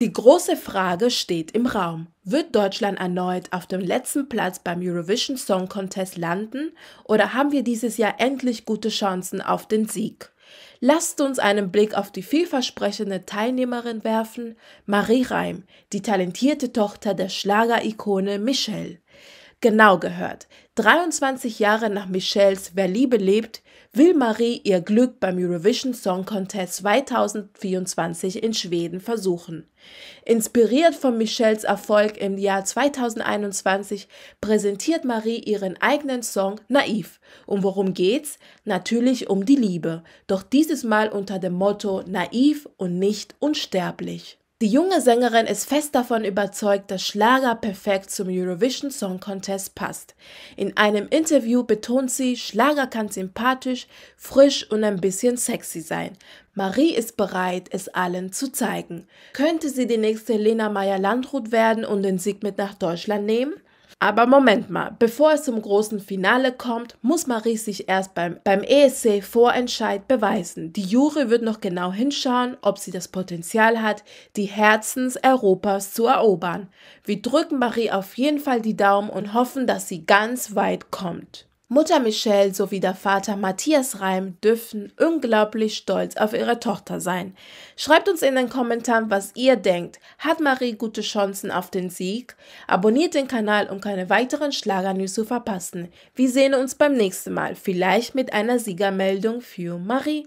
Die große Frage steht im Raum. Wird Deutschland erneut auf dem letzten Platz beim Eurovision Song Contest landen oder haben wir dieses Jahr endlich gute Chancen auf den Sieg? Lasst uns einen Blick auf die vielversprechende Teilnehmerin werfen, Marie Reim, die talentierte Tochter der Schlagerikone Michelle. Genau gehört. 23 Jahre nach Michels Wer Liebe lebt, will Marie ihr Glück beim Eurovision Song Contest 2024 in Schweden versuchen. Inspiriert von Michels Erfolg im Jahr 2021 präsentiert Marie ihren eigenen Song Naiv. Um worum geht's? Natürlich um die Liebe, doch dieses Mal unter dem Motto Naiv und nicht unsterblich. Die junge Sängerin ist fest davon überzeugt, dass Schlager perfekt zum Eurovision Song Contest passt. In einem Interview betont sie, Schlager kann sympathisch, frisch und ein bisschen sexy sein. Marie ist bereit, es allen zu zeigen. Könnte sie die nächste Lena Meyer-Landrut werden und den Sieg mit nach Deutschland nehmen? Aber Moment mal, bevor es zum großen Finale kommt, muss Marie sich erst beim, beim ESC-Vorentscheid beweisen. Die Jury wird noch genau hinschauen, ob sie das Potenzial hat, die Herzens Europas zu erobern. Wir drücken Marie auf jeden Fall die Daumen und hoffen, dass sie ganz weit kommt. Mutter Michelle sowie der Vater Matthias Reim dürfen unglaublich stolz auf ihre Tochter sein. Schreibt uns in den Kommentaren, was ihr denkt. Hat Marie gute Chancen auf den Sieg? Abonniert den Kanal, um keine weiteren Schlagernews zu verpassen. Wir sehen uns beim nächsten Mal, vielleicht mit einer Siegermeldung für Marie.